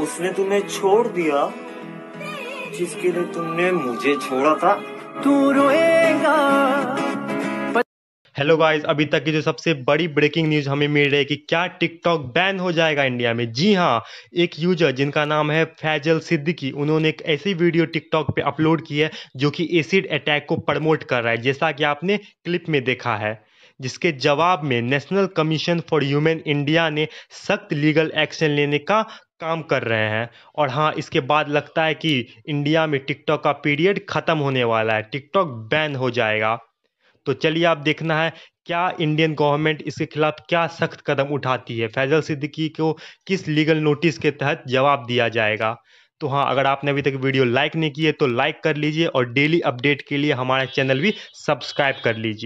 उसने तुम्हें छोड़ दिया जिसके लिए तुमने मुझे छोड़ा था तू रोएगा हेलो गाइस अभी तक की जो सबसे बड़ी ब्रेकिंग न्यूज हमें मिल रही है कि क्या टिकटॉक बैन हो जाएगा इंडिया में जी हाँ एक यूजर जिनका नाम है फैजल सिद्दीकी उन्होंने एक ऐसी वीडियो टिकटॉक पे अपलोड की है जो कि एसिड अटैक को प्रमोट कर रहा है जैसा कि आपने क्लिप में देखा है जिसके जवाब में national commission for human India ने सख्त लीगल एक्शन लेने का काम कर रहे हैं और हाँ इसके बाद लगता है कि इंडिया में टिकटॉक का पीरियड ख़त्म होने वाला है टिकटॉक बैन हो जाएगा तो चलिए आप देखना है क्या इंडियन गवर्नमेंट इसके खिलाफ क्या सख्त कदम उठाती है फैजल सिद्दीकी को किस लीगल नोटिस के तहत जवाब दिया जाएगा तो हाँ अगर आपने अभी तक वीडियो लाइक नहीं की है तो लाइक कर लीजिए और डेली अपडेट के लिए हमारा चैनल भी सब्सक्राइब कर लीजिए